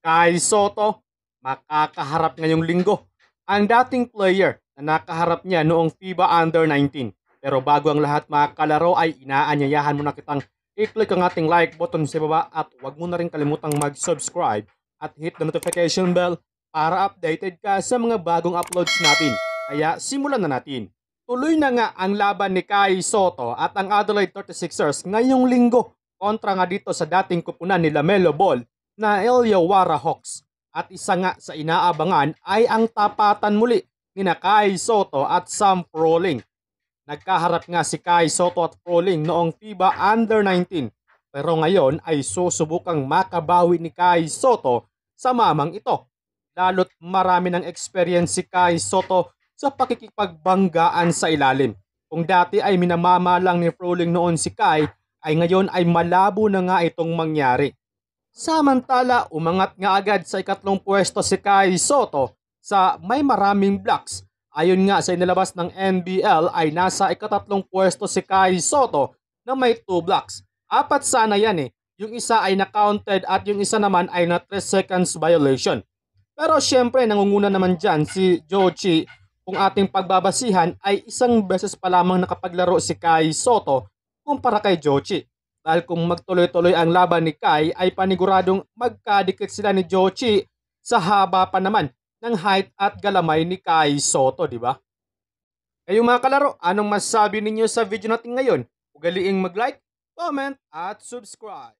Kyle Soto makakaharap ngayong linggo ang dating player na nakaharap niya noong FIBA Under-19. Pero bago ang lahat mga kalaro ay inaanyayahan mo na kitang i-click ang ating like button sa baba at huwag mo na rin kalimutang mag-subscribe at hit the notification bell para updated ka sa mga bagong uploads natin. Kaya simulan na natin. Tuloy na nga ang laban ni Kai Soto at ang Adelaide 36ers ngayong linggo kontra nga dito sa dating kupunan ni Lamelo Ball na Eliawara Hawks at isa nga sa inaabangan ay ang tapatan muli ni na Kai Soto at Sam Froling. Nagkaharap nga si Kai Soto at Froling noong FIBA Under-19 pero ngayon ay susubukang makabawi ni Kai Soto sa mamang ito. Lalo't marami ng experience si Kai Soto sa pakikipagbanggaan sa ilalim. Kung dati ay minamama lang ni Froling noon si Kai ay ngayon ay malabo na nga itong mangyari. Samantala, umangat nga agad sa ikatlong pwesto si Kai Soto sa may maraming blocks. Ayon nga sa inilabas ng NBL ay nasa ikatatlong pwesto si Kai Soto na may 2 blocks. Apat sana yan eh. Yung isa ay na-counted at yung isa naman ay na 3 seconds violation. Pero syempre nangunguna naman dyan si Jochi kung ating pagbabasihan ay isang beses pa lamang nakapaglaro si Kai Soto kumpara kay Jochi. Dahil kung magtuloy-tuloy ang laban ni Kai ay paniguradong magkadikit sila ni Jochi sa haba pa naman ng height at galamay ni Kai Soto, di ba? Kayo mga kalaro, anong masabi ninyo sa video natin ngayon? Ugaliing mag-like, comment at subscribe.